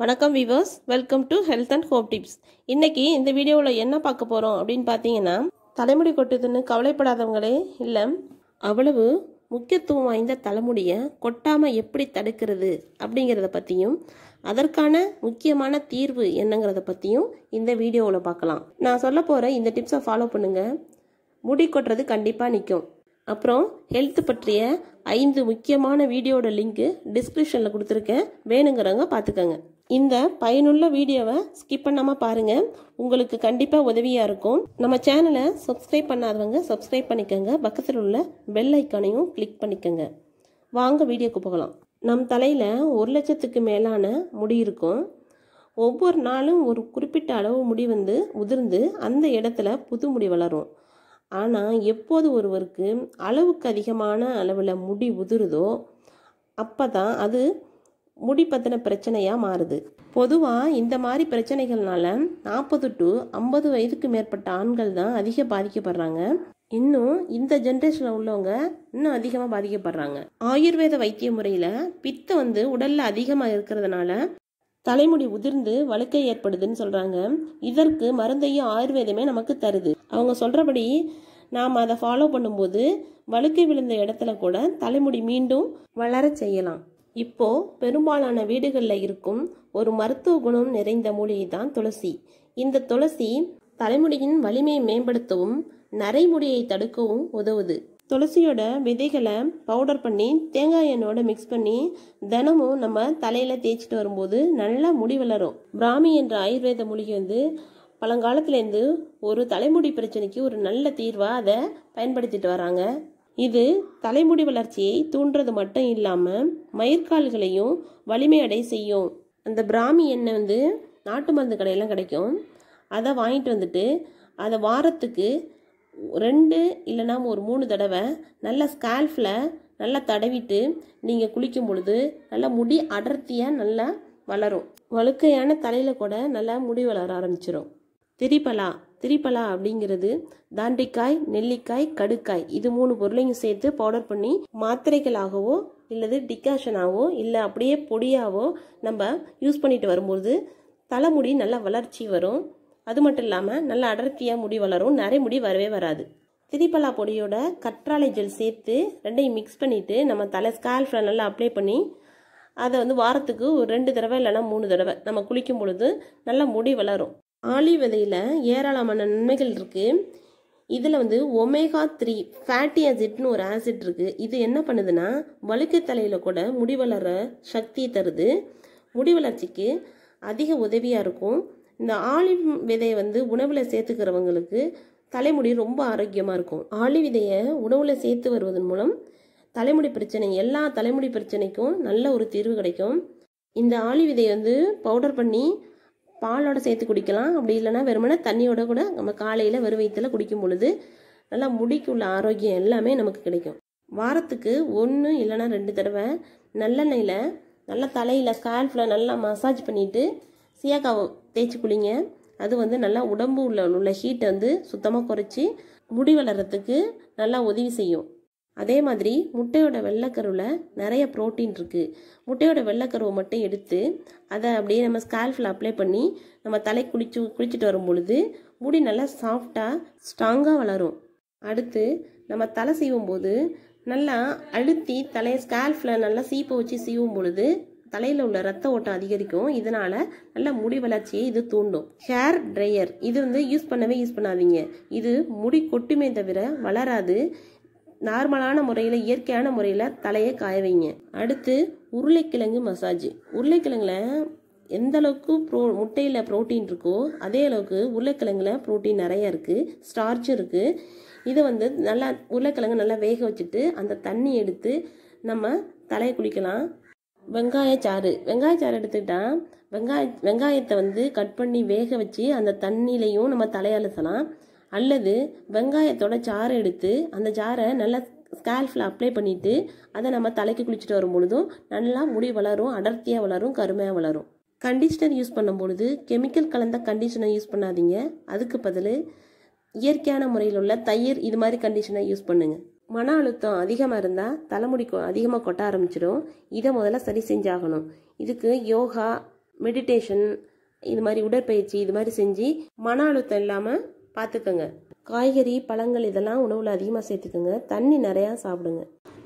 வணக்கம் viewers welcome to health and home tips இன்றைக்கி இந்த வீடியோவில் என்ன பார்க்க போகிறோம் அப்படின்னு பார்த்தீங்கன்னா தலைமுடி கொட்டுதுன்னு கவலைப்படாதவங்களே இல்லை அவ்வளவு முக்கியத்துவம் வாய்ந்த தலைமுடியை கொட்டாமல் எப்படி தடுக்கிறது அப்படிங்கிறத பற்றியும் அதற்கான முக்கியமான தீர்வு என்னங்கிறத பற்றியும் இந்த வீடியோவில் பார்க்கலாம் நான் சொல்ல போகிற இந்த டிப்ஸை ஃபாலோ பண்ணுங்கள் முடி கொட்டுறது கண்டிப்பாக நிற்கும் அப்புறம் ஹெல்த் பற்றிய ஐந்து முக்கியமான வீடியோட லிங்க்கு டிஸ்கிரிப்ஷனில் கொடுத்துருக்கேன் வேணுங்கிறவங்க பார்த்துக்கோங்க இந்த பயனுள்ள வீடியோவை ஸ்கிப் பண்ணாமல் பாருங்கள் உங்களுக்கு கண்டிப்பாக உதவியாக இருக்கும் நம்ம சேனலை சப்ஸ்கிரைப் பண்ணாதவங்க சப்ஸ்கிரைப் பண்ணிக்கோங்க பக்கத்தில் உள்ள பெல் ஐக்கானையும் கிளிக் பண்ணிக்கோங்க வாங்க வீடியோக்கு போகலாம் நம் தலையில் ஒரு லட்சத்துக்கு மேலான முடி இருக்கும் ஒவ்வொரு நாளும் ஒரு குறிப்பிட்ட அளவு முடி வந்து உதிர்ந்து அந்த இடத்துல புது முடி வளரும் ஆனால் எப்போது ஒருவருக்கு அளவுக்கு அதிகமான அளவில் முடி உதிருதோ அப்போ தான் அது முடி பற்றின பிரச்சனையாக மாறுது பொதுவாக இந்த மாதிரி பிரச்சனைகள்னால நாற்பது டு ஐம்பது வயதுக்கு மேற்பட்ட ஆண்கள் தான் அதிக பாதிக்கப்படுறாங்க இன்னும் இந்த ஜென்ரேஷனில் உள்ளவங்க இன்னும் அதிகமாக பாதிக்கப்படுறாங்க ஆயுர்வேத வைத்திய முறையில் பித்தை வந்து உடலில் அதிகமாக இருக்கிறதுனால தலைமுடி உதிர்ந்து வழுக்கை ஏற்படுதுன்னு சொல்கிறாங்க இதற்கு மருந்தையும் ஆயுர்வேதமே நமக்கு தருது அவங்க சொல்கிறபடி நாம் அதை ஃபாலோ பண்ணும்போது வழுக்கை விழுந்த இடத்துல கூட தலைமுடி மீண்டும் வளர செய்யலாம் இப்போ பெரும்பாலான வீடுகளில் இருக்கும் ஒரு மருத்துவ குணம் நிறைந்த மூலிகை தான் துளசி இந்த துளசி தலைமுடியின் வலிமையை மேம்படுத்தவும் நரைமுடியை தடுக்கவும் உதவுது துளசியோட விதைகளை பவுடர் பண்ணி தேங்காய் எண்ணோட மிக்ஸ் பண்ணி தினமும் நம்ம தலையில் தேய்ச்சிட்டு வரும்போது நல்லா முடி வளரும் பிராமி என்ற ஆயுர்வேத மூலிகை வந்து பழங்காலத்துலேருந்து ஒரு தலைமுடி பிரச்சனைக்கு ஒரு நல்ல தீர்வாக அதை பயன்படுத்திட்டு வராங்க இது தலைமுடி வளர்ச்சியை தூண்டுறது மட்டும் இல்லாமல் மயிர்கால்களையும் வலிமை அடை செய்யும் அந்த பிராமி எண்ணெய் வந்து நாட்டு மருந்து கடையெல்லாம் கிடைக்கும் அதை வாங்கிட்டு வந்துட்டு அதை வாரத்துக்கு ரெண்டு இல்லைனா ஒரு மூணு தடவை நல்லா ஸ்கால்ஃபில் நல்லா தடவிட்டு நீங்கள் குளிக்கும் பொழுது நல்லா முடி அடர்த்தியாக நல்லா வளரும் வழுக்கையான தலையில் கூட நல்லா முடி வளர ஆரம்பிச்சிடும் திரிபலா திரிபலா அப்படிங்கிறது தாண்டிக்காய் நெல்லிக்காய் கடுக்காய் இது மூணு பொருளையும் சேர்த்து பவுடர் பண்ணி மாத்திரைகளாகவோ இல்லது டிகாஷனாகவோ இல்லை அப்படியே பொடியாகவோ நம்ம யூஸ் பண்ணிட்டு வரும்போது தலைமுடி நல்ல வளர்ச்சி வரும் அது மட்டும் இல்லாமல் நல்லா அடர்த்தியாக முடி வளரும் நிறைய முடி வரவே வராது திரிபலா பொடியோட கற்றாழை ஜெல் சேர்த்து ரெண்டையும் மிக்ஸ் பண்ணிவிட்டு நம்ம தலை ஸ்கால்ஃபில் நல்லா அப்ளை பண்ணி அதை வந்து வாரத்துக்கு ஒரு ரெண்டு தடவை இல்லைன்னா மூணு தடவை நம்ம குளிக்கும் பொழுது நல்லா முடி வளரும் ஆலி விதையில் ஏராளமான நன்மைகள் இருக்குது இதில் வந்து ஒமேகா த்ரீ ஃபேட்டி ஆசிட்னு ஒரு ஆசிட் இருக்குது இது என்ன பண்ணுதுன்னா வழுக்கை தலையில் கூட முடி வளர சக்தி தருது முடி வளர்ச்சிக்கு அதிக உதவியாக இருக்கும் இந்த ஆலி விதையை வந்து உணவில் சேர்த்துக்கிறவங்களுக்கு தலைமுடி ரொம்ப ஆரோக்கியமாக இருக்கும் ஆலி விதையை உணவில் சேர்த்து வருவதன் மூலம் தலைமுடி பிரச்சனை எல்லா தலைமுடி பிரச்சனைக்கும் நல்ல ஒரு தீர்வு கிடைக்கும் இந்த ஆலி விதையை வந்து பவுடர் பண்ணி பாலோட சேர்த்து குடிக்கலாம் அப்படி இல்லைன்னா வெறுமனே தண்ணியோட கூட நம்ம காலையில் வெறும் வயிற்றில் குடிக்கும் பொழுது நல்லா முடிக்கு உள்ள ஆரோக்கியம் எல்லாமே நமக்கு கிடைக்கும் வாரத்துக்கு ஒன்று இல்லைன்னா ரெண்டு தடவை நல்லெண்ணெயில் நல்லா தலையில் ஸ்கால்ஃபில் நல்லா மசாஜ் பண்ணிவிட்டு சீயக்காவை தேய்ச்சி குளிங்க அது வந்து நல்லா உடம்பு உள்ள உள்ள ஹீட்டை வந்து சுத்தமாக குறைச்சி முடி வளர்கிறதுக்கு நல்லா உதவி செய்யும் அதே மாதிரி முட்டையோட வெள்ளைக்கருவில் நிறைய ப்ரோட்டீன் இருக்குது முட்டையோட வெள்ளைக்கருவை மட்டும் எடுத்து அதை அப்படியே நம்ம ஸ்கால்ஃபில் அப்ளை பண்ணி நம்ம தலை குளிச்சு குளிச்சுட்டு வரும் பொழுது முடி நல்லா சாஃப்டாக ஸ்ட்ராங்காக வளரும் அடுத்து நம்ம தலை சீவும் போது நல்லா அழுத்தி தலையை ஸ்கால்ஃபில் நல்லா சீப்பை வச்சு சீவும் பொழுது தலையில் உள்ள ரத்த ஓட்டம் அதிகரிக்கும் இதனால் நல்ல முடி வளர்ச்சியை இது தூண்டும் ஹேர் ட்ரையர் இது வந்து யூஸ் பண்ணவே யூஸ் பண்ணாதீங்க இது முடி கொட்டுமே தவிர வளராது நார்மலான முறையில் இயற்கையான முறையில் தலையை காய வைங்க அடுத்து உருளைக்கிழங்கு மசாஜ் உருளைக்கிழங்குல எந்த அளவுக்கு ப்ரோ முட்டையில் ப்ரோட்டீன் இருக்கோ அதே அளவுக்கு உருளைக்கிழங்குல ப்ரோட்டீன் நிறையா இருக்குது ஸ்டார்ச்சும் இருக்குது இதை வந்து நல்லா உருளைக்கிழங்கு நல்லா வேக வச்சுட்டு அந்த தண்ணி எடுத்து நம்ம தலையை குளிக்கலாம் வெங்காயச்சாறு வெங்காயச்சாறு எடுத்துக்கிட்டால் வெங்காய வெங்காயத்தை வந்து கட் பண்ணி வேக வச்சு அந்த தண்ணியிலையும் நம்ம தலையலசலாம் அல்லது வெங்காயத்தோட சாறு எடுத்து அந்த சாரை நல்லா ஸ்கேல்ஃபில் அப்ளை பண்ணிவிட்டு அதை நம்ம தலைக்கு குளிச்சுட்டு வரும் பொழுதும் நல்லா முடி வளரும் அடர்த்தியாக வளரும் கருமையாக வளரும் கண்டிஷனர் யூஸ் பண்ணும் பொழுது கெமிக்கல் கலந்த கண்டிஷனர் யூஸ் பண்ணாதீங்க அதுக்கு பதில் இயற்கையான முறையில் உள்ள தயிர் இது மாதிரி கண்டிஷனர் யூஸ் பண்ணுங்கள் மன அழுத்தம் அதிகமாக இருந்தால் தலைமுடி அதிகமாக கொட்ட ஆரம்பிச்சிடும் இதை முதல்ல சரி செஞ்சாகணும் இதுக்கு யோகா மெடிடேஷன் இது மாதிரி உடற்பயிற்சி இது மாதிரி செஞ்சு மன அழுத்தம் இல்லாமல் பார்த்துக்கோங்க காய்கறி பழங்கள் இதெல்லாம் உணவில் அதிகமாக சேர்த்துக்கோங்க தண்ணி நிறையா சாப்பிடுங்க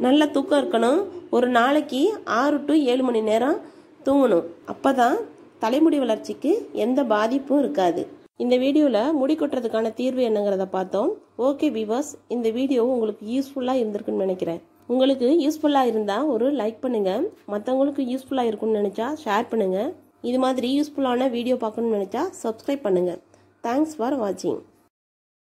நல்ல தூக்கம் இருக்கணும் ஒரு நாளைக்கு ஆறு டு ஏழு மணி நேரம் தூங்கணும் அப்போ தான் தலைமுடி வளர்ச்சிக்கு எந்த பாதிப்பும் இருக்காது இந்த வீடியோவில் முடி கொட்டுறதுக்கான தீர்வு என்னங்கிறத பார்த்தோம் ஓகே விவாஸ் இந்த வீடியோ உங்களுக்கு யூஸ்ஃபுல்லாக இருந்திருக்குன்னு நினைக்கிறேன் உங்களுக்கு யூஸ்ஃபுல்லாக இருந்தால் ஒரு லைக் பண்ணுங்கள் மற்றவங்களுக்கு யூஸ்ஃபுல்லாக இருக்கும்னு நினச்சா ஷேர் பண்ணுங்கள் இது மாதிரி யூஸ்ஃபுல்லான வீடியோ பார்க்கணும்னு நினச்சா சப்ஸ்கிரைப் பண்ணுங்கள் தேங்க்ஸ் ஃபார் வாட்சிங்